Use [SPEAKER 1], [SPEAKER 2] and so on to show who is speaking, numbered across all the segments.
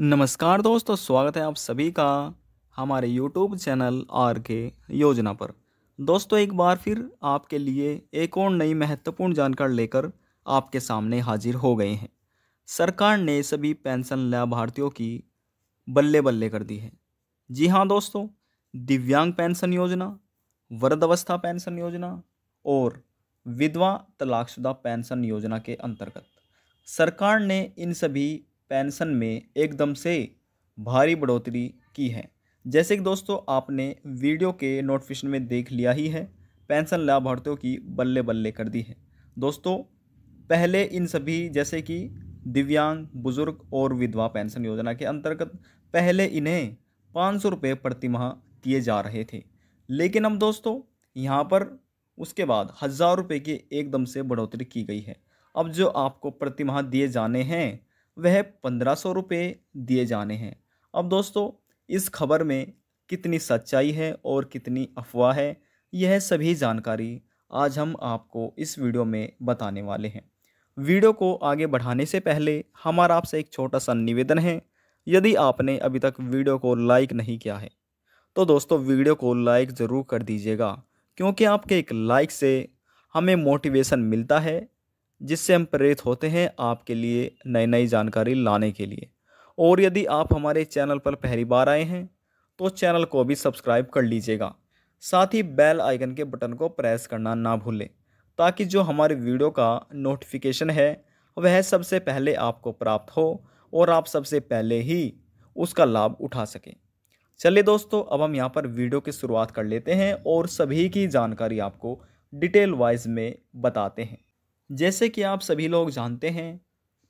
[SPEAKER 1] नमस्कार दोस्तों स्वागत है आप सभी का हमारे YouTube चैनल आर के योजना पर दोस्तों एक बार फिर आपके लिए एक और नई महत्वपूर्ण जानकारी लेकर आपके सामने हाजिर हो गए हैं सरकार ने सभी पेंशन लाभार्थियों की बल्ले बल्ले कर दी है जी हाँ दोस्तों दिव्यांग पेंशन योजना वृद्धावस्था पेंशन योजना और विधवा तलाकशुदा पेंशन योजना के अंतर्गत सरकार ने इन सभी पेंशन में एकदम से भारी बढ़ोतरी की है जैसे कि दोस्तों आपने वीडियो के नोटिफिकेशन में देख लिया ही है पेंशन लाभार्थियों की बल्ले बल्ले कर दी है दोस्तों पहले इन सभी जैसे कि दिव्यांग बुजुर्ग और विधवा पेंशन योजना के अंतर्गत पहले इन्हें पाँच सौ रुपये प्रतिमाह दिए जा रहे थे लेकिन अब दोस्तों यहाँ पर उसके बाद हज़ार रुपये की एकदम से बढ़ोतरी की गई है अब जो आपको प्रतिमाह दिए जाने हैं वह पंद्रह सौ रुपये दिए जाने हैं अब दोस्तों इस खबर में कितनी सच्चाई है और कितनी अफवाह है यह सभी जानकारी आज हम आपको इस वीडियो में बताने वाले हैं वीडियो को आगे बढ़ाने से पहले हमारा आपसे एक छोटा सा निवेदन है यदि आपने अभी तक वीडियो को लाइक नहीं किया है तो दोस्तों वीडियो को लाइक ज़रूर कर दीजिएगा क्योंकि आपके एक लाइक से हमें मोटिवेशन मिलता है जिससे हम प्रेरित होते हैं आपके लिए नई नई जानकारी लाने के लिए और यदि आप हमारे चैनल पर पहली बार आए हैं तो चैनल को भी सब्सक्राइब कर लीजिएगा साथ ही बेल आइकन के बटन को प्रेस करना ना भूलें ताकि जो हमारे वीडियो का नोटिफिकेशन है वह सबसे पहले आपको प्राप्त हो और आप सबसे पहले ही उसका लाभ उठा सकें चलिए दोस्तों अब हम यहाँ पर वीडियो की शुरुआत कर लेते हैं और सभी की जानकारी आपको डिटेल वाइज में बताते हैं जैसे कि आप सभी लोग जानते हैं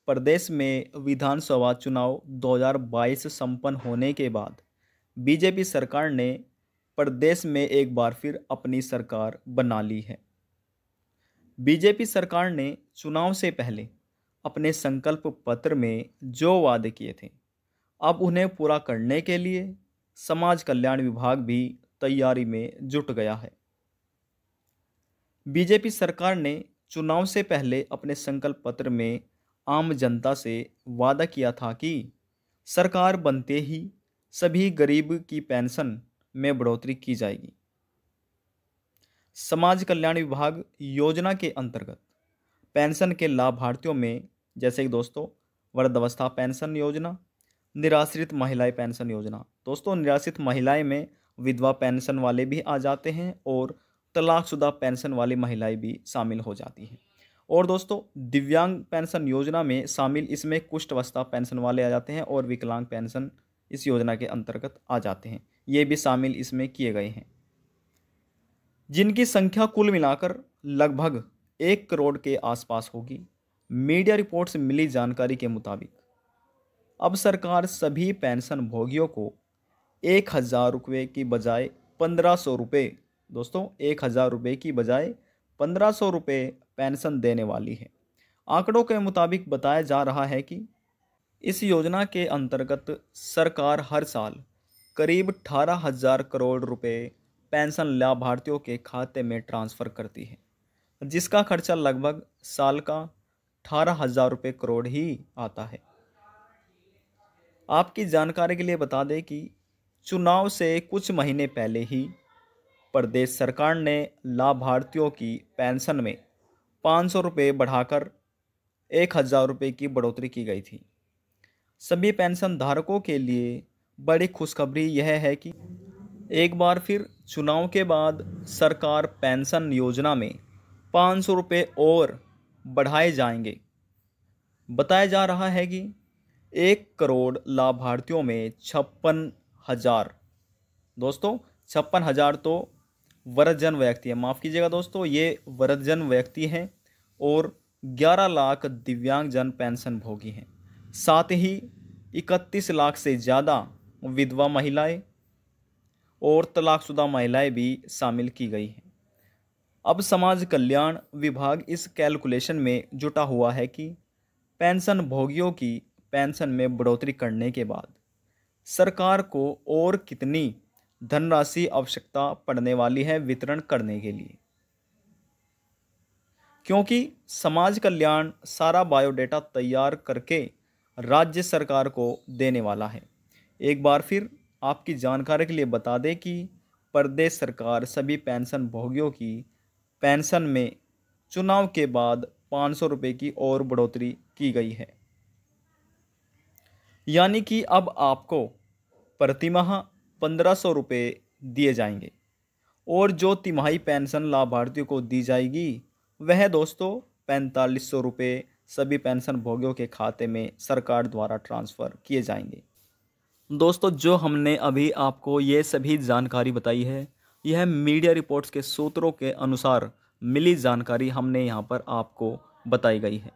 [SPEAKER 1] प्रदेश में विधानसभा चुनाव 2022 संपन्न होने के बाद बीजेपी सरकार ने प्रदेश में एक बार फिर अपनी सरकार बना ली है बीजेपी सरकार ने चुनाव से पहले अपने संकल्प पत्र में जो वादे किए थे अब उन्हें पूरा करने के लिए समाज कल्याण विभाग भी तैयारी में जुट गया है बीजेपी सरकार ने चुनाव से पहले अपने संकल्प पत्र में आम जनता से वादा किया था कि सरकार बनते ही सभी गरीब की पेंशन में बढ़ोतरी की जाएगी समाज कल्याण विभाग योजना के अंतर्गत पेंशन के लाभार्थियों में जैसे कि दोस्तों वृद्धावस्था पेंशन योजना निराश्रित महिलाएं पेंशन योजना दोस्तों निराश्रित महिलाएं में विधवा पेंशन वाले भी आ जाते हैं और तलाकशुदा पेंशन वाली महिलाएं भी शामिल हो जाती हैं और दोस्तों दिव्यांग पेंशन योजना में शामिल इसमें कुष्ठ अवस्था पेंशन वाले आ जाते हैं और विकलांग पेंशन इस योजना के अंतर्गत आ जाते हैं ये भी शामिल इसमें किए गए हैं जिनकी संख्या कुल मिलाकर लगभग एक करोड़ के आसपास होगी मीडिया रिपोर्ट से मिली जानकारी के मुताबिक अब सरकार सभी पेंशन भोगियों को एक हज़ार रुपये की बजाय पंद्रह सौ रुपये दोस्तों एक हज़ार रुपये की बजाय पंद्रह सौ रुपये पेंशन देने वाली है आंकड़ों के मुताबिक बताया जा रहा है कि इस योजना के अंतर्गत सरकार हर साल करीब अठारह हज़ार करोड़ रुपए पेंशन लाभार्थियों के खाते में ट्रांसफ़र करती है जिसका खर्चा लगभग साल का अठारह हज़ार रुपये करोड़ ही आता है आपकी जानकारी के लिए बता दें कि चुनाव से कुछ महीने पहले ही प्रदेश सरकार ने लाभार्थियों की पेंशन में पाँच सौ रुपये बढ़ाकर एक हज़ार रुपये की बढ़ोतरी की गई थी सभी पेंशन धारकों के लिए बड़ी खुशखबरी यह है कि एक बार फिर चुनाव के बाद सरकार पेंशन योजना में पाँच सौ रुपये और बढ़ाए जाएंगे बताया जा रहा है कि एक करोड़ लाभार्थियों में छप्पन हज़ार दोस्तों छप्पन हज़ार तो वरजन व्यक्ति है माफ़ कीजिएगा दोस्तों ये वरजन व्यक्ति हैं और 11 लाख दिव्यांग जन पेंशन भोगी हैं साथ ही 31 लाख से ज़्यादा विधवा महिलाएं और तलाकशुदा महिलाएं भी शामिल की गई हैं अब समाज कल्याण विभाग इस कैलकुलेशन में जुटा हुआ है कि पेंशन भोगियों की पेंशन में बढ़ोतरी करने के बाद सरकार को और कितनी धनराशि आवश्यकता पड़ने वाली है वितरण करने के लिए क्योंकि समाज कल्याण सारा बायोडाटा तैयार करके राज्य सरकार को देने वाला है एक बार फिर आपकी जानकारी के लिए बता दें कि प्रदेश सरकार सभी पेंशन भोगियों की पेंशन में चुनाव के बाद पाँच सौ रुपये की और बढ़ोतरी की गई है यानी कि अब आपको प्रतिमाह पंद्रह सौ रुपये दिए जाएंगे और जो तिमाही पेंशन लाभार्थियों को दी जाएगी वह दोस्तों पैंतालीस सौ रुपये सभी पेंशन भोगियों के खाते में सरकार द्वारा ट्रांसफ़र किए जाएंगे दोस्तों जो हमने अभी आपको ये सभी जानकारी बताई है यह मीडिया रिपोर्ट्स के सूत्रों के अनुसार मिली जानकारी हमने यहाँ पर आपको बताई गई है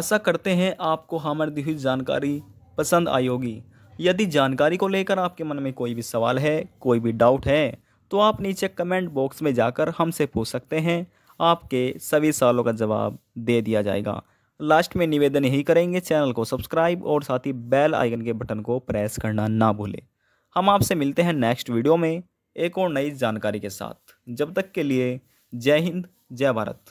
[SPEAKER 1] आशा करते हैं आपको हमारी दी हुई जानकारी पसंद आई होगी यदि जानकारी को लेकर आपके मन में कोई भी सवाल है कोई भी डाउट है तो आप नीचे कमेंट बॉक्स में जाकर हमसे पूछ सकते हैं आपके सभी सवालों का जवाब दे दिया जाएगा लास्ट में निवेदन यही करेंगे चैनल को सब्सक्राइब और साथ ही बेल आइकन के बटन को प्रेस करना ना भूलें हम आपसे मिलते हैं नेक्स्ट वीडियो में एक और नई जानकारी के साथ जब तक के लिए जय हिंद जय भारत